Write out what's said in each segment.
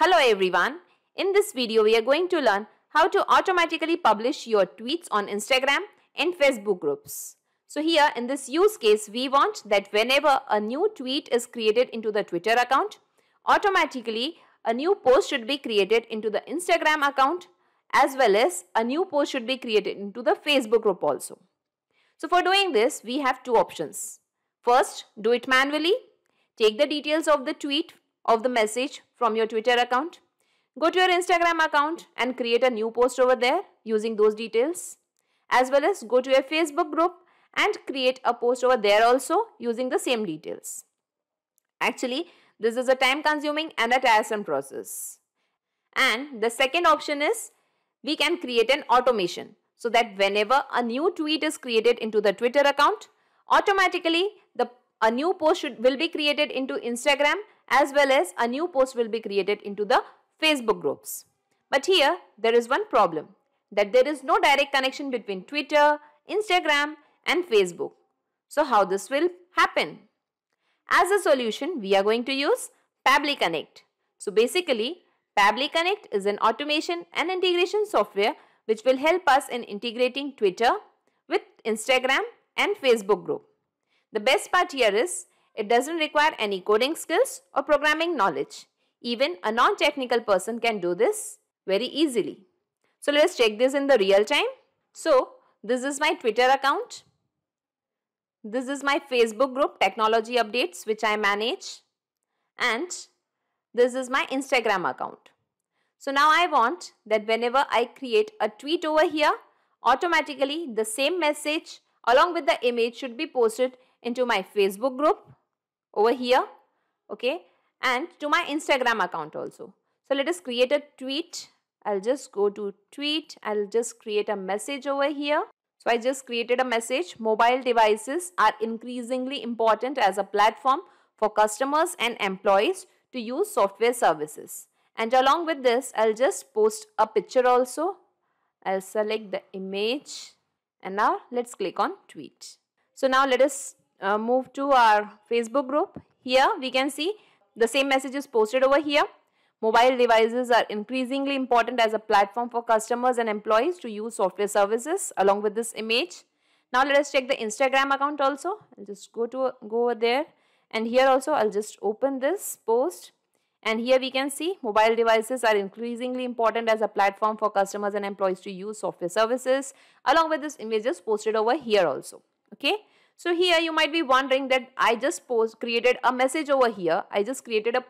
Hello everyone. In this video, we are going to learn how to automatically publish your tweets on Instagram and Facebook groups. So here in this use case, we want that whenever a new tweet is created into the Twitter account, automatically a new post should be created into the Instagram account as well as a new post should be created into the Facebook group also. So for doing this, we have two options. First, do it manually. Take the details of the tweet of the message from your Twitter account. Go to your Instagram account and create a new post over there using those details. As well as go to your Facebook group and create a post over there also using the same details. Actually, this is a time consuming and a tiresome process. And the second option is we can create an automation so that whenever a new tweet is created into the Twitter account, automatically the, a new post should, will be created into Instagram as well as a new post will be created into the Facebook groups. But here there is one problem that there is no direct connection between Twitter, Instagram and Facebook. So how this will happen? As a solution we are going to use Pably Connect. So basically Pably Connect is an automation and integration software which will help us in integrating Twitter with Instagram and Facebook group. The best part here is it doesn't require any coding skills or programming knowledge. Even a non-technical person can do this very easily. So let's check this in the real time. So this is my Twitter account. This is my Facebook group technology updates which I manage. And this is my Instagram account. So now I want that whenever I create a tweet over here, automatically the same message along with the image should be posted into my Facebook group over here okay and to my Instagram account also. So let us create a tweet. I'll just go to tweet. I'll just create a message over here. So I just created a message. Mobile devices are increasingly important as a platform for customers and employees to use software services. And along with this, I'll just post a picture also. I'll select the image and now let's click on tweet. So now let us uh, move to our Facebook group, here we can see the same message is posted over here. Mobile devices are increasingly important as a platform for customers and employees to use software services along with this image. Now let us check the Instagram account also. I'll just go to go over there and here also I'll just open this post and here we can see mobile devices are increasingly important as a platform for customers and employees to use software services along with this image is posted over here also. Okay. So here you might be wondering that I just post, created a message over here. I just created a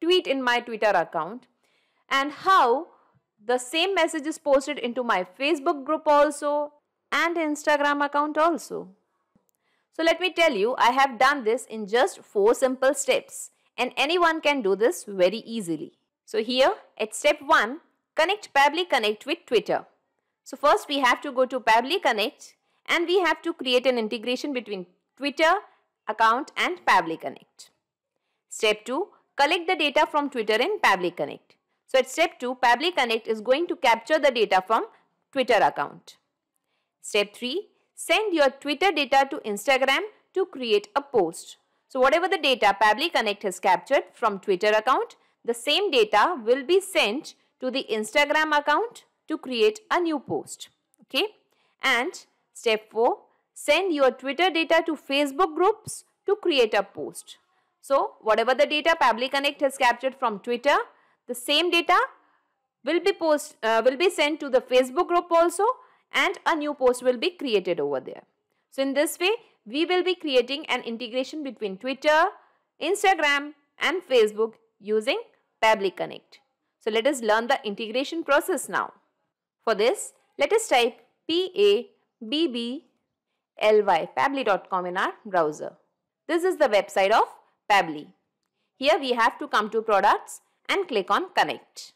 tweet in my Twitter account and how the same message is posted into my Facebook group also and Instagram account also. So let me tell you, I have done this in just 4 simple steps and anyone can do this very easily. So here at step 1, connect Pably Connect with Twitter. So first we have to go to Pably Connect and we have to create an integration between Twitter account and Pavli Connect. Step 2. Collect the data from Twitter and Pavli Connect. So at step 2, Pavli Connect is going to capture the data from Twitter account. Step 3. Send your Twitter data to Instagram to create a post. So whatever the data Pavli Connect has captured from Twitter account, the same data will be sent to the Instagram account to create a new post. Okay. And Step 4. Send your Twitter data to Facebook groups to create a post. So, whatever the data Pabli Connect has captured from Twitter, the same data will be post uh, will be sent to the Facebook group also and a new post will be created over there. So, in this way, we will be creating an integration between Twitter, Instagram and Facebook using Pabli Connect. So, let us learn the integration process now. For this, let us type PA BBLY, Pably.com in our browser. This is the website of Pably. Here we have to come to products and click on connect.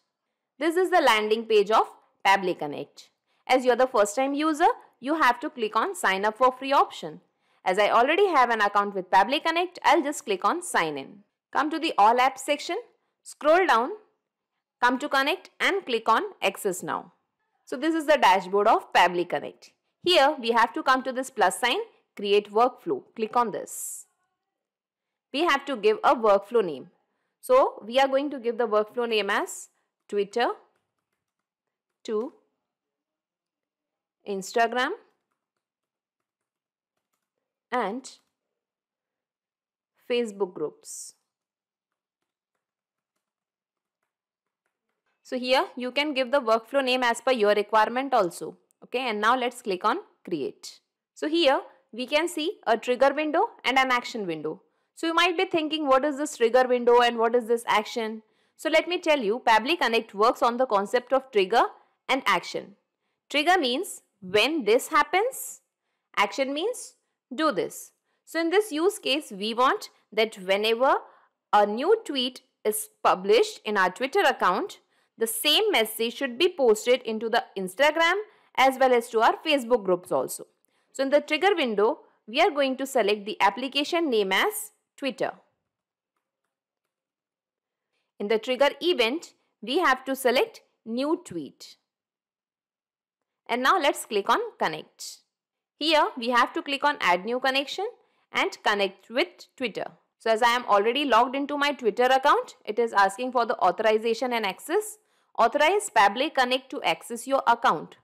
This is the landing page of Pably Connect. As you are the first time user, you have to click on sign up for free option. As I already have an account with Pably Connect, I'll just click on sign in. Come to the all apps section, scroll down, come to connect and click on access now. So this is the dashboard of Pably Connect. Here we have to come to this plus sign, create workflow. Click on this. We have to give a workflow name. So we are going to give the workflow name as Twitter to Instagram and Facebook groups. So here you can give the workflow name as per your requirement also. Okay, and now let's click on create. So here we can see a trigger window and an action window. So you might be thinking what is this trigger window and what is this action? So let me tell you, pably Connect works on the concept of trigger and action. Trigger means when this happens, action means do this. So in this use case, we want that whenever a new tweet is published in our Twitter account, the same message should be posted into the Instagram as well as to our Facebook groups also. So in the trigger window, we are going to select the application name as Twitter. In the trigger event, we have to select new tweet. And now let's click on connect. Here we have to click on add new connection and connect with Twitter. So as I am already logged into my Twitter account, it is asking for the authorization and access. Authorize Pable Connect to access your account.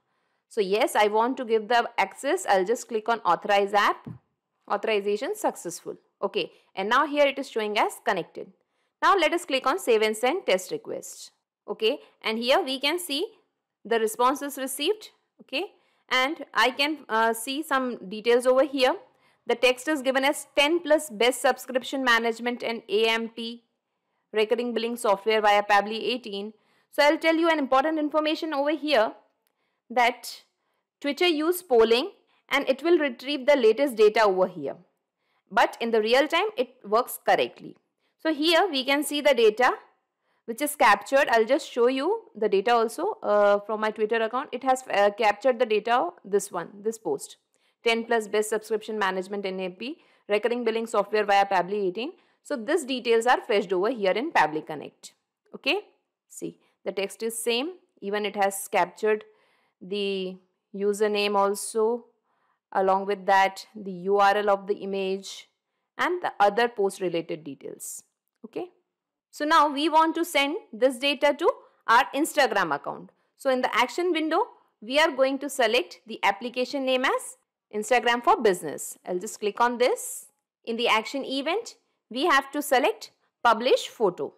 So yes, I want to give the access. I'll just click on authorize app. Authorization successful. Okay. And now here it is showing as connected. Now let us click on save and send test request. Okay. And here we can see the responses received. Okay. And I can uh, see some details over here. The text is given as 10 plus best subscription management and AMP, recurring billing software via Pabli 18. So I'll tell you an important information over here that Twitter use polling and it will retrieve the latest data over here. But in the real time, it works correctly. So here we can see the data which is captured. I'll just show you the data also uh, from my Twitter account. It has uh, captured the data, this one, this post. 10 plus best subscription management NAP, recurring billing software via Pabli 18. So these details are fetched over here in Pabli Connect. Okay, see the text is same, even it has captured the username also along with that the URL of the image and the other post related details. Okay. So now we want to send this data to our Instagram account. So in the action window, we are going to select the application name as Instagram for business. I'll just click on this. In the action event, we have to select publish photo.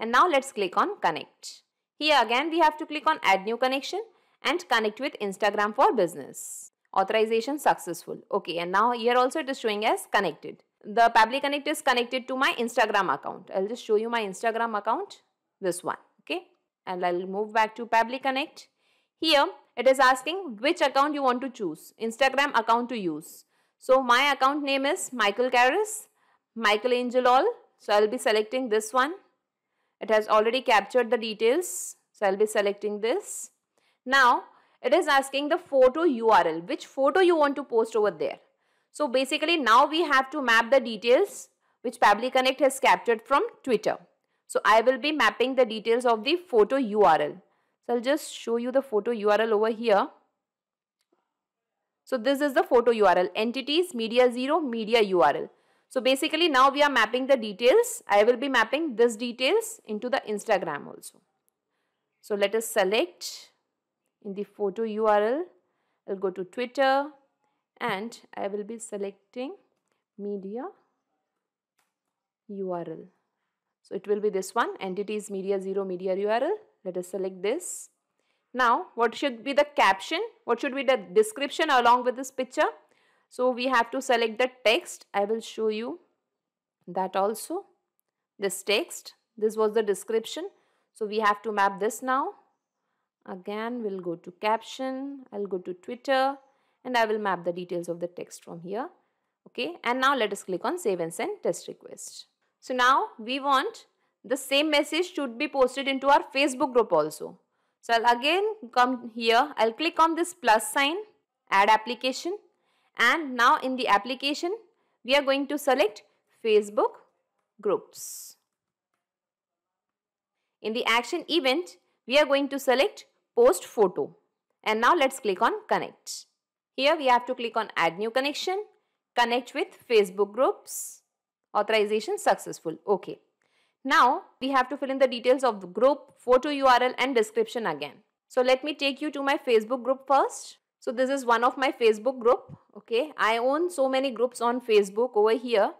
And now let's click on connect. Here again, we have to click on add new connection and connect with Instagram for business. Authorization successful. Okay, and now here also it is showing as connected. The Pabli Connect is connected to my Instagram account. I'll just show you my Instagram account, this one. Okay, and I'll move back to Pabli Connect. Here it is asking which account you want to choose, Instagram account to use. So my account name is Michael Karras, Michael Angel All. So I'll be selecting this one. It has already captured the details. So I'll be selecting this. Now, it is asking the photo URL, which photo you want to post over there. So basically now we have to map the details which Pabli Connect has captured from Twitter. So I will be mapping the details of the photo URL. So I'll just show you the photo URL over here. So this is the photo URL, entities, media 0, media URL. So basically now we are mapping the details. I will be mapping this details into the Instagram also. So let us select in the photo URL. I'll go to Twitter and I will be selecting media URL. So it will be this one entities media 0 media URL. Let us select this. Now what should be the caption? What should be the description along with this picture? So we have to select the text. I will show you that also. This text. This was the description. So we have to map this now. Again, we'll go to caption, I'll go to Twitter and I will map the details of the text from here. Okay, and now let us click on save and send test request. So now we want the same message should be posted into our Facebook group also. So I'll again come here, I'll click on this plus sign, add application and now in the application we are going to select Facebook groups. In the action event, we are going to select post photo. And now let's click on connect. Here we have to click on add new connection, connect with Facebook groups, authorization successful. Okay. Now we have to fill in the details of the group, photo URL and description again. So let me take you to my Facebook group first. So this is one of my Facebook group. Okay. I own so many groups on Facebook over here.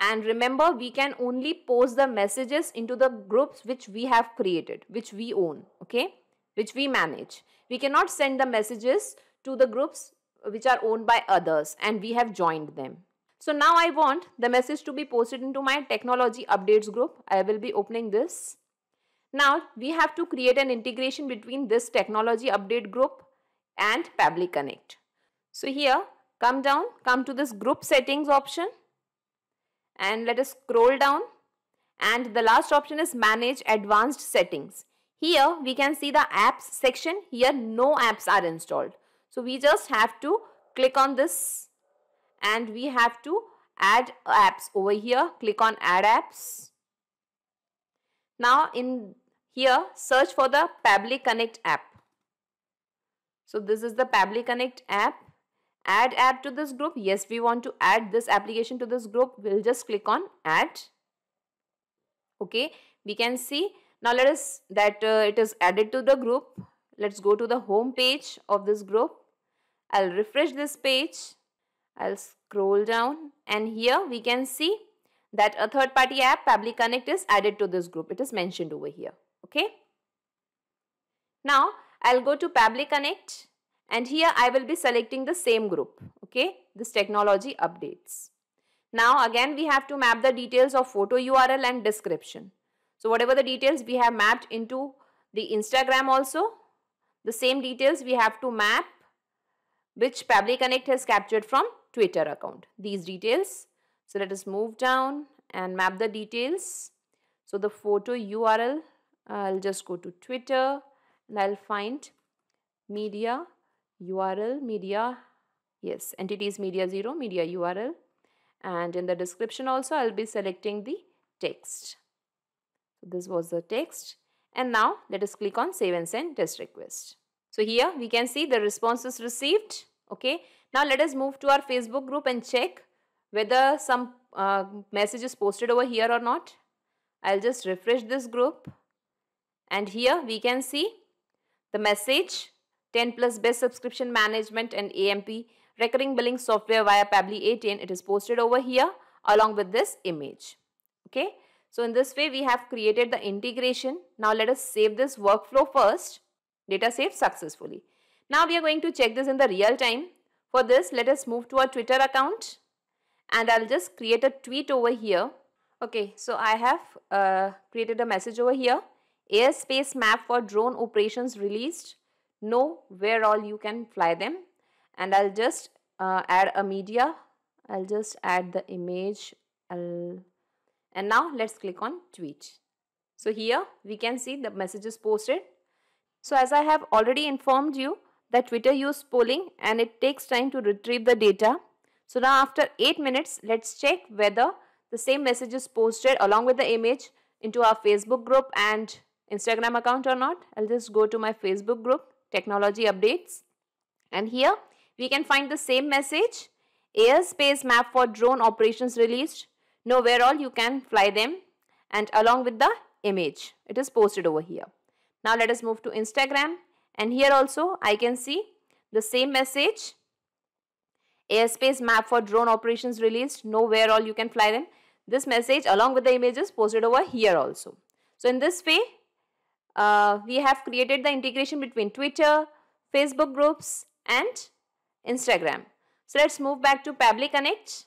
And remember we can only post the messages into the groups which we have created, which we own. Okay which we manage. We cannot send the messages to the groups which are owned by others and we have joined them. So now I want the message to be posted into my technology updates group. I will be opening this. Now we have to create an integration between this technology update group and Pabli Connect. So here come down, come to this group settings option and let us scroll down and the last option is manage advanced settings. Here we can see the apps section. Here no apps are installed. So we just have to click on this and we have to add apps over here. Click on add apps. Now in here search for the Pabli Connect app. So this is the Pabli Connect app. Add app to this group. Yes, we want to add this application to this group. We'll just click on add. Okay, we can see now let us that uh, it is added to the group. Let's go to the home page of this group. I'll refresh this page. I'll scroll down and here we can see that a third party app Public Connect is added to this group. It is mentioned over here. Okay. Now I'll go to Public Connect and here I will be selecting the same group. Okay. This technology updates. Now again we have to map the details of photo URL and description. So whatever the details we have mapped into the Instagram also, the same details we have to map which Pabli Connect has captured from Twitter account. These details. So let us move down and map the details. So the photo URL, I'll just go to Twitter and I'll find media URL, media, yes, entities media 0, media URL. And in the description also, I'll be selecting the text. So this was the text. And now let us click on save and send test request. So here we can see the responses received. Okay. Now let us move to our Facebook group and check whether some uh, message is posted over here or not. I'll just refresh this group. And here we can see the message 10 plus best subscription management and AMP recurring billing software via Pabli A10. It is posted over here along with this image. Okay. So in this way, we have created the integration. Now let us save this workflow first. Data saved successfully. Now we are going to check this in the real time. For this, let us move to our Twitter account and I'll just create a tweet over here. Okay, so I have uh, created a message over here. Airspace map for drone operations released. Know where all you can fly them. And I'll just uh, add a media. I'll just add the image. I'll and now let's click on tweet. So here we can see the messages posted. So as I have already informed you that Twitter uses polling and it takes time to retrieve the data. So now after 8 minutes, let's check whether the same message is posted along with the image into our Facebook group and Instagram account or not. I'll just go to my Facebook group, Technology Updates. And here we can find the same message, airspace map for drone operations released. Know where all you can fly them and along with the image. It is posted over here. Now let us move to Instagram and here also I can see the same message. Airspace map for drone operations released. Know where all you can fly them. This message along with the images posted over here also. So in this way, uh, we have created the integration between Twitter, Facebook groups and Instagram. So let's move back to public Connect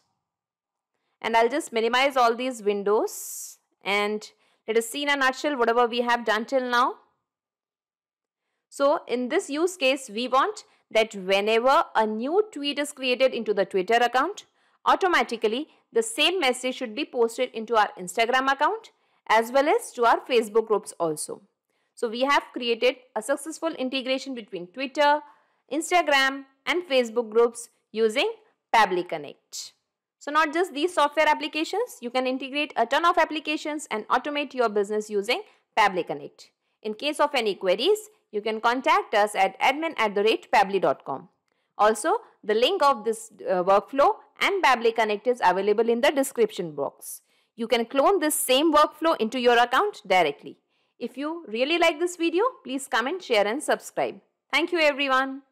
and I'll just minimize all these windows and let us see in a nutshell whatever we have done till now. So in this use case, we want that whenever a new tweet is created into the Twitter account, automatically the same message should be posted into our Instagram account as well as to our Facebook groups also. So we have created a successful integration between Twitter, Instagram and Facebook groups using Pably Connect. So not just these software applications, you can integrate a ton of applications and automate your business using Pably Connect. In case of any queries, you can contact us at admin at the rate pably.com. Also, the link of this uh, workflow and Pably Connect is available in the description box. You can clone this same workflow into your account directly. If you really like this video, please comment, share and subscribe. Thank you everyone.